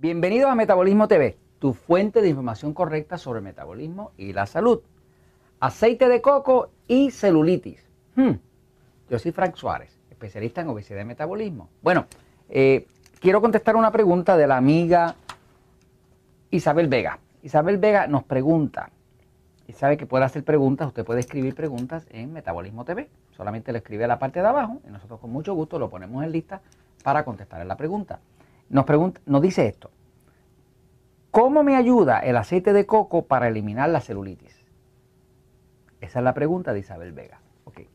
Bienvenidos a Metabolismo TV, tu fuente de información correcta sobre metabolismo y la salud. Aceite de coco y celulitis. Hmm. Yo soy Frank Suárez, especialista en obesidad y metabolismo. Bueno, eh, quiero contestar una pregunta de la amiga Isabel Vega. Isabel Vega nos pregunta, y sabe que puede hacer preguntas, usted puede escribir preguntas en Metabolismo TV. Solamente lo escribe a la parte de abajo y nosotros con mucho gusto lo ponemos en lista para contestar la pregunta nos, pregunta, nos dice esto. ¿Cómo me ayuda el aceite de coco para eliminar la celulitis? Esa es la pregunta de Isabel Vega. Okay.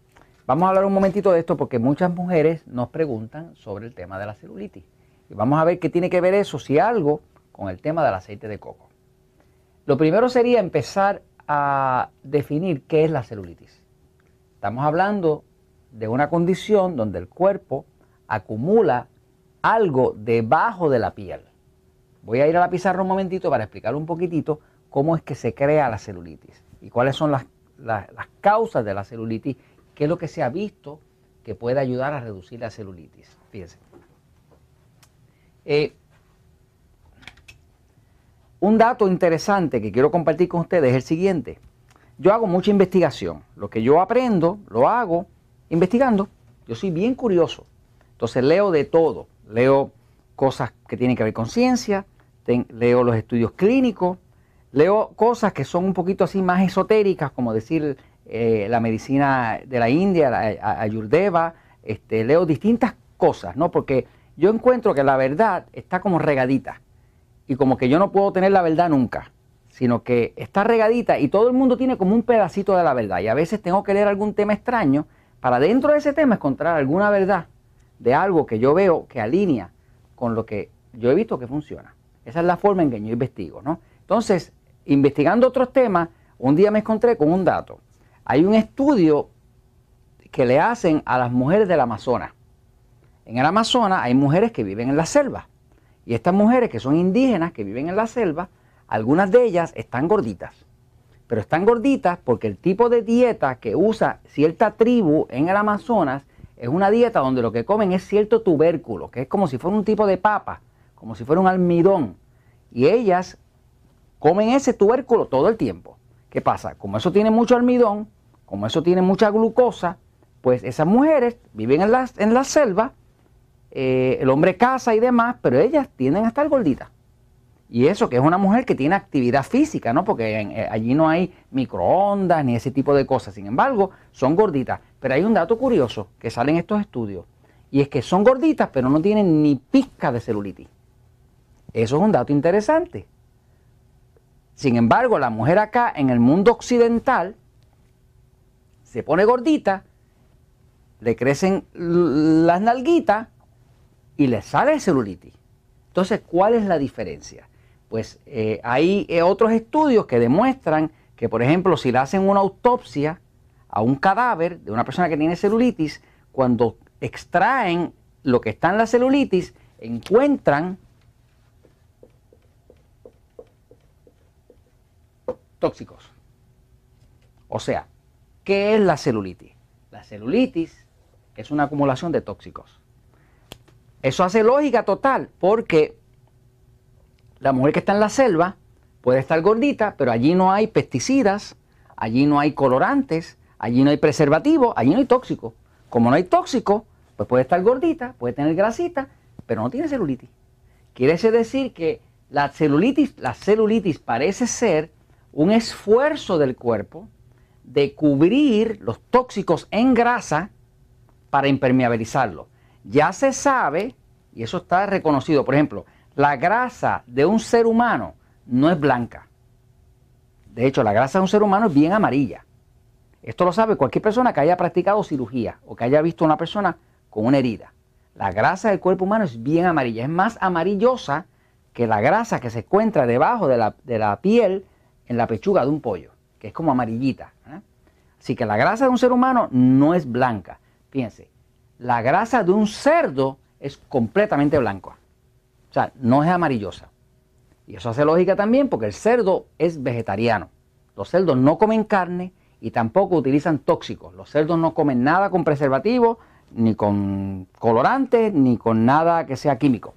Vamos a hablar un momentito de esto porque muchas mujeres nos preguntan sobre el tema de la celulitis. Y vamos a ver qué tiene que ver eso, si algo, con el tema del aceite de coco. Lo primero sería empezar a definir qué es la celulitis. Estamos hablando de una condición donde el cuerpo acumula algo debajo de la piel. Voy a ir a la pizarra un momentito para explicar un poquitito cómo es que se crea la celulitis y cuáles son las, causas de la celulitis, qué es lo que se ha visto que puede ayudar a reducir la celulitis. Fíjense. Eh, un dato interesante que quiero compartir con ustedes es el siguiente. Yo hago mucha investigación. Lo que yo aprendo, lo hago investigando. Yo soy bien curioso. Entonces leo de todo leo cosas que tienen que ver con ciencia, leo los estudios clínicos, leo cosas que son un poquito así más esotéricas, como decir eh, la medicina de la India, la Ayurveda, este, leo distintas cosas, ¿no? Porque yo encuentro que la verdad está como regadita y como que yo no puedo tener la verdad nunca, sino que está regadita y todo el mundo tiene como un pedacito de la verdad y a veces tengo que leer algún tema extraño para dentro de ese tema encontrar alguna verdad de algo que yo veo que alinea con lo que yo he visto que funciona. Esa es la forma en que yo investigo, ¿no? Entonces, investigando otros temas, un día me encontré con un dato. Hay un estudio que le hacen a las mujeres del Amazonas. En el Amazonas hay mujeres que viven en la selva. Y estas mujeres que son indígenas, que viven en la selva, algunas de ellas están gorditas. Pero están gorditas porque el tipo de dieta que usa cierta tribu en el Amazonas es una dieta donde lo que comen es cierto tubérculo, que es como si fuera un tipo de papa, como si fuera un almidón. Y ellas comen ese tubérculo todo el tiempo. ¿Qué pasa? Como eso tiene mucho almidón, como eso tiene mucha glucosa, pues esas mujeres viven en la, en la selva, eh, el hombre caza y demás, pero ellas tienden a estar gorditas. Y eso, que es una mujer que tiene actividad física, ¿no? Porque eh, allí no hay microondas ni ese tipo de cosas. Sin embargo, son gorditas. Pero hay un dato curioso que salen estos estudios. Y es que son gorditas, pero no tienen ni pizca de celulitis. Eso es un dato interesante. Sin embargo, la mujer acá en el mundo occidental se pone gordita, le crecen las nalguitas y le sale celulitis. Entonces, ¿cuál es la diferencia? pues eh, hay eh, otros estudios que demuestran que, por ejemplo, si le hacen una autopsia a un cadáver de una persona que tiene celulitis, cuando extraen lo que está en la celulitis, encuentran tóxicos. O sea, ¿qué es la celulitis? La celulitis es una acumulación de tóxicos. Eso hace lógica total, porque la mujer que está en la selva puede estar gordita, pero allí no hay pesticidas, allí no hay colorantes, allí no hay preservativos, allí no hay tóxico. Como no hay tóxico, pues puede estar gordita, puede tener grasita, pero no tiene celulitis. Quiere decir que la celulitis, la celulitis parece ser un esfuerzo del cuerpo de cubrir los tóxicos en grasa para impermeabilizarlo. Ya se sabe, y eso está reconocido, por ejemplo, la grasa de un ser humano no es blanca. De hecho, la grasa de un ser humano es bien amarilla. Esto lo sabe cualquier persona que haya practicado cirugía o que haya visto a una persona con una herida. La grasa del cuerpo humano es bien amarilla, es más amarillosa que la grasa que se encuentra debajo de la, piel en la pechuga de un pollo, que es como amarillita. ¿eh? Así que la grasa de un ser humano no es blanca. Fíjense, la grasa de un cerdo es completamente blanca. O sea, no es amarillosa. Y eso hace lógica también porque el cerdo es vegetariano. Los cerdos no comen carne y tampoco utilizan tóxicos. Los cerdos no comen nada con preservativo ni con colorantes, ni con nada que sea químico.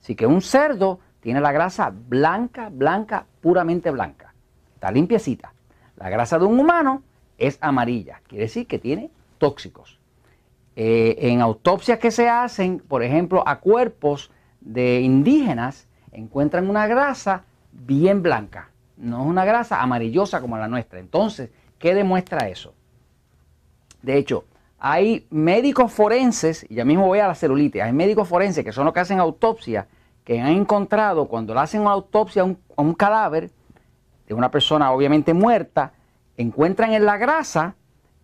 Así que un cerdo tiene la grasa blanca, blanca, puramente blanca. Está limpiecita. La grasa de un humano es amarilla, quiere decir que tiene tóxicos. Eh, en autopsias que se hacen, por ejemplo, a cuerpos de indígenas encuentran una grasa bien blanca, no es una grasa amarillosa como la nuestra. Entonces, ¿qué demuestra eso? De hecho, hay médicos forenses, y ya mismo voy a la celulitis, hay médicos forenses que son los que hacen autopsia, que han encontrado cuando le hacen una autopsia a un, cadáver de una persona obviamente muerta, encuentran en la grasa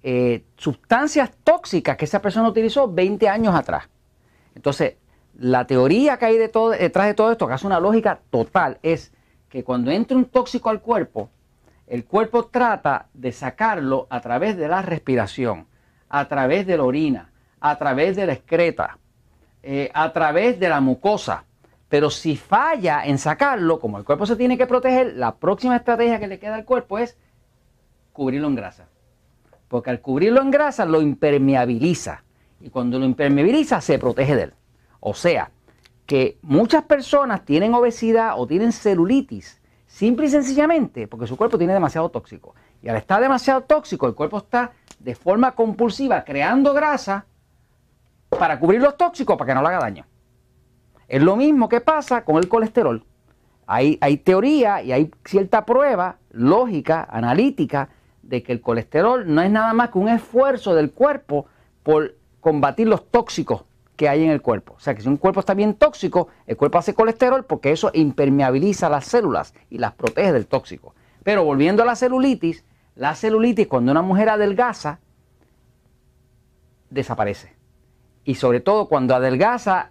eh, sustancias tóxicas que esa persona utilizó 20 años atrás. Entonces, la teoría que hay detrás de todo esto, que hace una lógica total, es que cuando entra un tóxico al cuerpo, el cuerpo trata de sacarlo a través de la respiración, a través de la orina, a través de la excreta, eh, a través de la mucosa. Pero si falla en sacarlo, como el cuerpo se tiene que proteger, la próxima estrategia que le queda al cuerpo es cubrirlo en grasa. Porque al cubrirlo en grasa lo impermeabiliza. Y cuando lo impermeabiliza se protege de él. O sea, que muchas personas tienen obesidad o tienen celulitis, simple y sencillamente porque su cuerpo tiene demasiado tóxico. Y al estar demasiado tóxico, el cuerpo está de forma compulsiva creando grasa para cubrir los tóxicos para que no le haga daño. Es lo mismo que pasa con el colesterol. Hay, hay teoría y hay cierta prueba lógica, analítica, de que el colesterol no es nada más que un esfuerzo del cuerpo por combatir los tóxicos que hay en el cuerpo. O sea que si un cuerpo está bien tóxico, el cuerpo hace colesterol porque eso impermeabiliza las células y las protege del tóxico. Pero volviendo a la celulitis, la celulitis cuando una mujer adelgaza, desaparece. Y sobre todo cuando adelgaza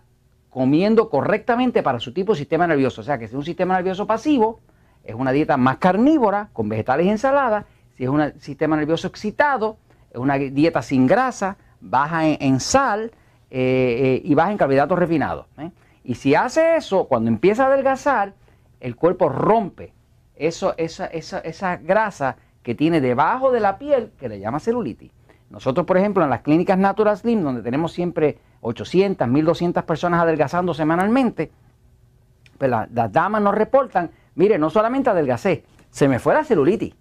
comiendo correctamente para su tipo de sistema nervioso. O sea que si es un sistema nervioso pasivo, es una dieta más carnívora, con vegetales y ensaladas. Si es un sistema nervioso excitado, es una dieta sin grasa, baja en, en sal eh, eh, y baja en carbohidratos refinados. ¿eh? Y si hace eso, cuando empieza a adelgazar, el cuerpo rompe eso, esa, esa, esa grasa que tiene debajo de la piel, que le llama celulitis. Nosotros, por ejemplo, en las clínicas Natural Slim, donde tenemos siempre 800, 1200 personas adelgazando semanalmente, pues las damas nos reportan, mire, no solamente adelgacé, se me fue la celulitis.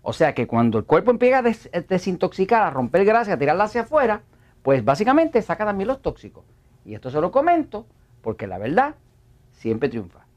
O sea que cuando el cuerpo empieza a desintoxicar, a romper grasa, a tirarla hacia afuera, pues básicamente saca también los tóxicos. Y esto se lo comento porque la verdad siempre triunfa.